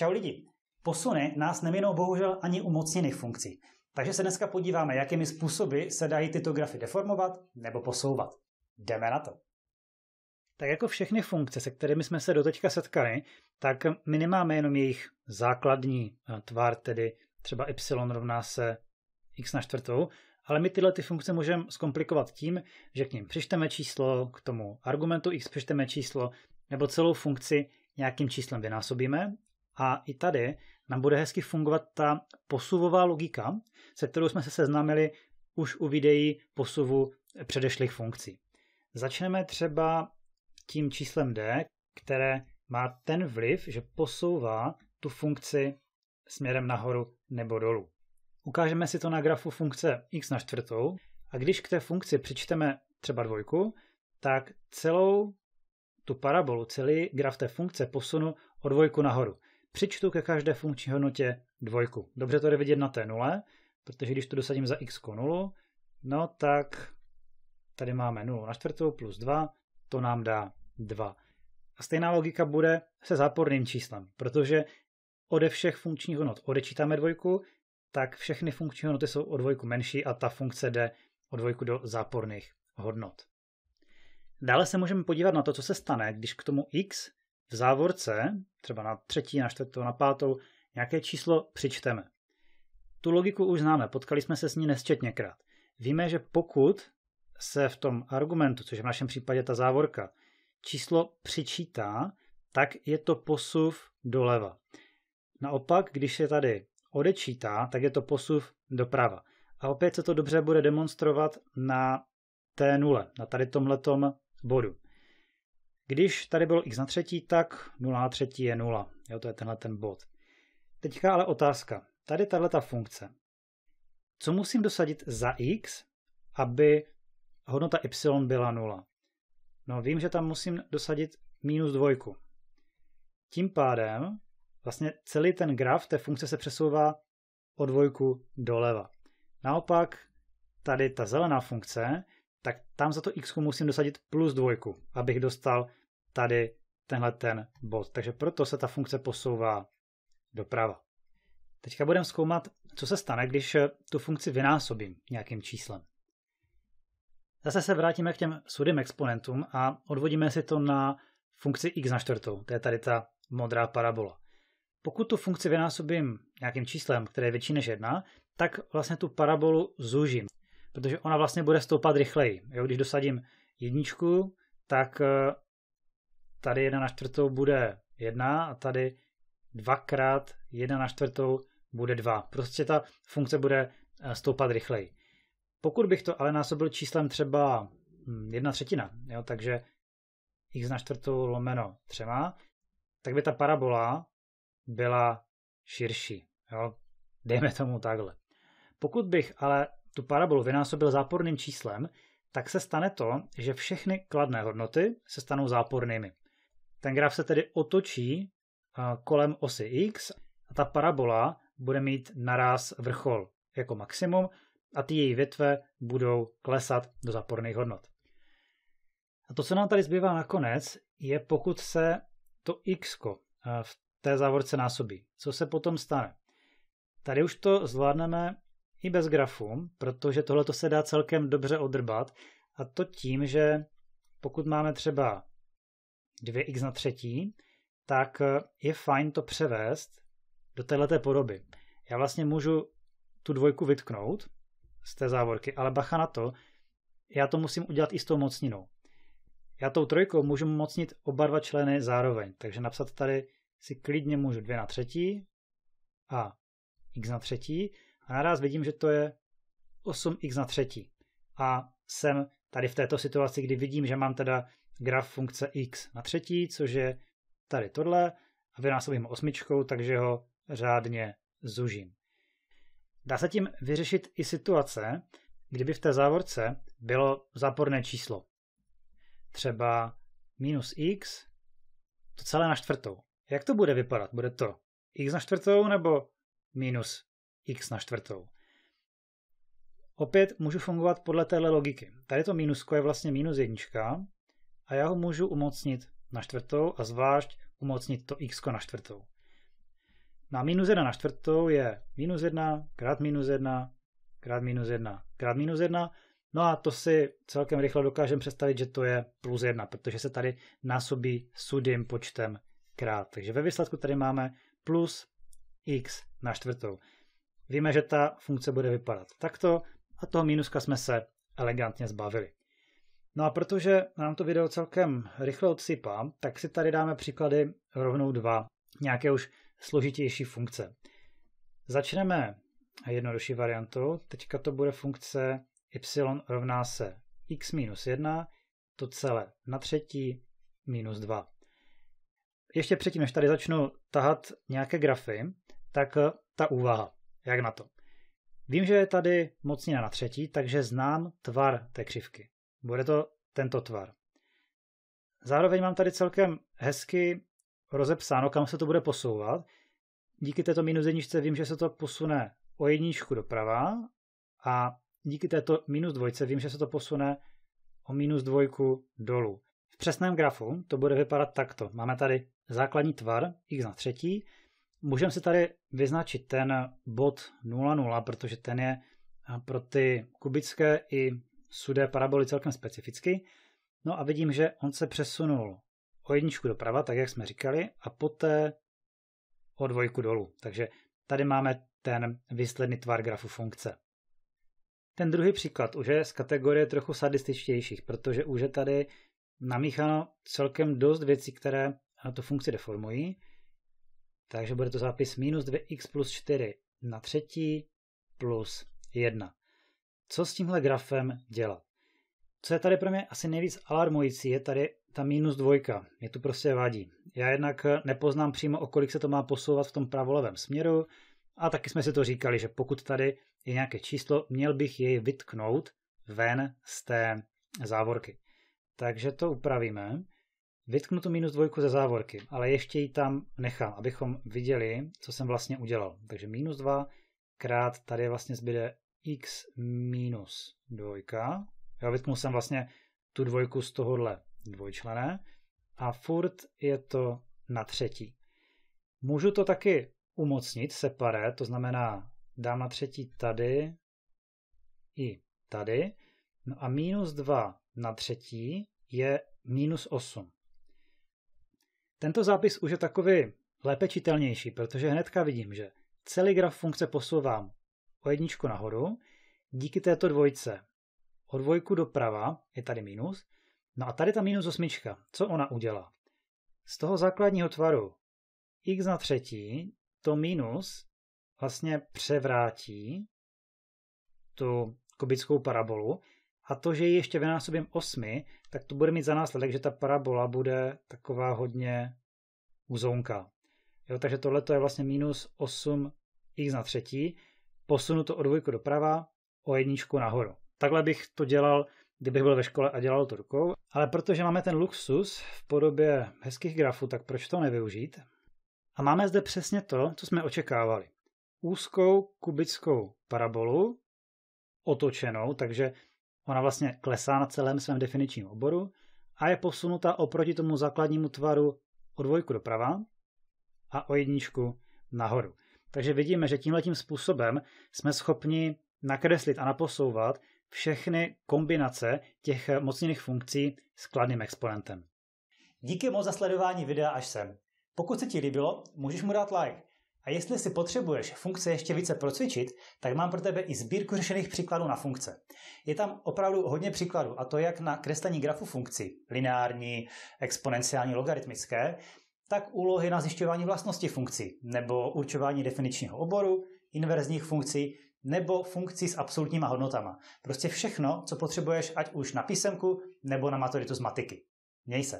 Čau lidi! Posuny nás neminou bohužel ani u mocněných funkcí. Takže se dneska podíváme, jakými způsoby se dají tyto grafy deformovat nebo posouvat. Jdeme na to! Tak jako všechny funkce, se kterými jsme se doteďka setkali, tak my nemáme jenom jejich základní eh, tvar, tedy třeba y rovná se x na čtvrtou, ale my tyhle ty funkce můžeme zkomplikovat tím, že k ním přišteme číslo, k tomu argumentu x přišteme číslo, nebo celou funkci nějakým číslem vynásobíme a i tady nám bude hezky fungovat ta posuvová logika, se kterou jsme se seznámili už u videí posuvu předešlých funkcí. Začneme třeba tím číslem d, které má ten vliv, že posouvá tu funkci směrem nahoru nebo dolů. Ukážeme si to na grafu funkce x na čtvrtou a když k té funkci přičteme třeba dvojku, tak celou tu parabolu, celý graf té funkce posunu o dvojku nahoru přičtu ke každé funkční hodnotě dvojku. Dobře to jde vidět na té nule, protože když to dosadím za x nulu, no tak tady máme 0 na čtvrtou plus 2, to nám dá 2. A stejná logika bude se záporným číslem, protože ode všech funkčních hodnot odečítáme dvojku, tak všechny funkční hodnoty jsou o dvojku menší a ta funkce jde o dvojku do záporných hodnot. Dále se můžeme podívat na to, co se stane, když k tomu x v závorce, třeba na třetí, na čtvrtou, na pátou, nějaké číslo přičteme. Tu logiku už známe, potkali jsme se s ní nesčetněkrát. Víme, že pokud se v tom argumentu, což je v našem případě ta závorka, číslo přičítá, tak je to posuv doleva. Naopak, když se tady odečítá, tak je to posuv doprava. A opět se to dobře bude demonstrovat na té nule, na tady tomhletom bodu. Když tady bylo x na třetí, tak 0 na třetí je 0. Jo, to je tenhle ten bod. Teďka ale otázka. Tady tahle ta funkce. Co musím dosadit za x, aby hodnota y byla 0? No vím, že tam musím dosadit minus dvojku. Tím pádem vlastně celý ten graf té funkce se přesouvá o dvojku doleva. Naopak tady ta zelená funkce, tak tam za to x musím dosadit plus dvojku, abych dostal tady tenhle ten bod. Takže proto se ta funkce posouvá doprava. Teďka budeme zkoumat, co se stane, když eh, tu funkci vynásobím nějakým číslem. Zase se vrátíme k těm sudým exponentům a odvodíme si to na funkci x na čtvrtou. To je tady ta modrá parabola. Pokud tu funkci vynásobím nějakým číslem, které je větší než jedna, tak vlastně tu parabolu zúžím, protože ona vlastně bude stoupat rychleji. Jo, když dosadím jedničku, tak eh, tady 1 na čtvrtou bude 1 a tady dvakrát 1 na čtvrtou bude 2. Prostě ta funkce bude eh, stoupat rychleji. Pokud bych to ale násobil číslem třeba 1 hm, třetina, jo, takže x na čtvrtou lomeno 3, tak by ta parabola byla širší. Jo? Dejme tomu takhle. Pokud bych ale tu parabolu vynásobil záporným číslem, tak se stane to, že všechny kladné hodnoty se stanou zápornými. Ten graf se tedy otočí kolem osy x a ta parabola bude mít naraz vrchol jako maximum a ty její větve budou klesat do záporných hodnot. A to, co nám tady zbývá nakonec, je pokud se to x v té závorce násobí. Co se potom stane? Tady už to zvládneme i bez grafu, protože tohle se dá celkem dobře odrbat a to tím, že pokud máme třeba 2x na třetí, tak eh, je fajn to převést do této podoby. Já vlastně můžu tu dvojku vytknout z té závorky, ale bacha na to, já to musím udělat i s tou mocninou. Já tou trojkou můžu mocnit oba dva členy zároveň, takže napsat tady si klidně můžu 2 na třetí a x na třetí a naraz vidím, že to je 8x na třetí. A jsem tady v této situaci, kdy vidím, že mám teda graf funkce x na třetí, což je tady tohle, a vynásobím osmičkou, takže ho řádně zužím. Dá se tím vyřešit i situace, kdyby v té závorce bylo záporné číslo. Třeba minus x, to celé na čtvrtou. Jak to bude vypadat? Bude to x na čtvrtou nebo minus x na čtvrtou? Opět můžu fungovat podle téhle logiky. Tady to mínusko je vlastně minus jednička, a já ho můžu umocnit na čtvrtou a zvlášť umocnit to x na čtvrtou. Na minus 1 na čtvrtou je minus 1 krát minus 1 krát minus 1 krát minus 1. No a to si celkem rychle dokážeme představit, že to je plus 1, protože se tady násobí sudým počtem krát. Takže ve výsledku tady máme plus x na čtvrtou. Víme, že ta funkce bude vypadat takto a toho minuska jsme se elegantně zbavili. No a protože nám to video celkem rychle odsypá, tak si tady dáme příklady rovnou dva, nějaké už složitější funkce. Začneme jednodušší variantou, teďka to bude funkce y rovná se x minus 1, to celé na třetí minus 2. Ještě předtím, než tady začnu tahat nějaké grafy, tak eh, ta úvaha, jak na to. Vím, že je tady mocnina na třetí, takže znám tvar té křivky. Bude to tento tvar. Zároveň mám tady celkem hezky rozepsáno, kam se to bude posouvat. Díky této minus jedničce vím, že se to posune o jedničku doprava a díky této minus dvojce vím, že se to posune o minus dvojku dolů. V přesném grafu to bude vypadat takto. Máme tady základní tvar x na třetí. Můžeme si tady vyznačit ten bod 0,0, protože ten je pro ty kubické i sudé paraboly celkem specificky. No a vidím, že on se přesunul o jedničku doprava, tak jak jsme říkali, a poté o dvojku dolů. Takže tady máme ten výsledný tvar grafu funkce. Ten druhý příklad už je z kategorie trochu sadističtějších, protože už je tady namícháno celkem dost věcí, které na tu funkci deformují. Takže bude to zápis minus 2x plus 4 na třetí plus 1 co s tímhle grafem dělat. Co je tady pro mě asi nejvíc alarmující, je tady ta minus dvojka. Mě tu prostě vadí. Já jednak eh, nepoznám přímo, o kolik se to má posouvat v tom pravolevém směru, a taky jsme si to říkali, že pokud tady je nějaké číslo, měl bych jej vytknout ven z té závorky. Takže to upravíme. Vytknu tu minus dvojku ze závorky, ale ještě ji tam nechám, abychom viděli, co jsem vlastně udělal. Takže minus dva krát tady vlastně zbyde x minus dvojka. Já vytknu jsem vlastně tu dvojku z tohohle dvojčlené a furt je to na třetí. Můžu to taky umocnit separé, to znamená dám na třetí tady i tady. No a minus 2 na třetí je minus 8. Tento zápis už je takový lépe čitelnější, protože hnedka vidím, že celý graf funkce posouvám o jedničku nahoru díky této dvojce. O dvojku doprava je tady minus. No a tady ta minus osmička, co ona udělá? Z toho základního tvaru x na třetí to minus vlastně převrátí tu kubickou parabolu a to, že ji ještě vynásobím 8, tak to bude mít za následek, že ta parabola bude taková hodně uzonka. Jo, takže tohle je vlastně minus 8x na třetí posunu to o dvojku doprava, o jedničku nahoru. Takhle bych to dělal, kdybych byl ve škole a dělal to rukou, ale protože máme ten luxus v podobě hezkých grafů, tak proč to nevyužít? A máme zde přesně to, co jsme očekávali. Úzkou kubickou parabolu, otočenou, takže ona vlastně klesá na celém svém definičním oboru a je posunuta oproti tomu základnímu tvaru o dvojku doprava a o jedničku nahoru. Takže vidíme, že tím způsobem jsme schopni nakreslit a naposouvat všechny kombinace těch eh, mocněných funkcí s kladným exponentem. Díky moc za sledování videa až sem. Pokud se ti líbilo, můžeš mu dát like. A jestli si potřebuješ funkce ještě více procvičit, tak mám pro tebe i sbírku řešených příkladů na funkce. Je tam opravdu hodně příkladů, a to jak na kreslení grafu funkcí, lineární, exponenciální, logaritmické, tak úlohy na zjišťování vlastnosti funkcí, nebo určování definičního oboru, inverzních funkcí, nebo funkcí s absolutníma hodnotama. Prostě všechno, co potřebuješ, ať už na písemku, nebo na maturitu z matiky. Měj se.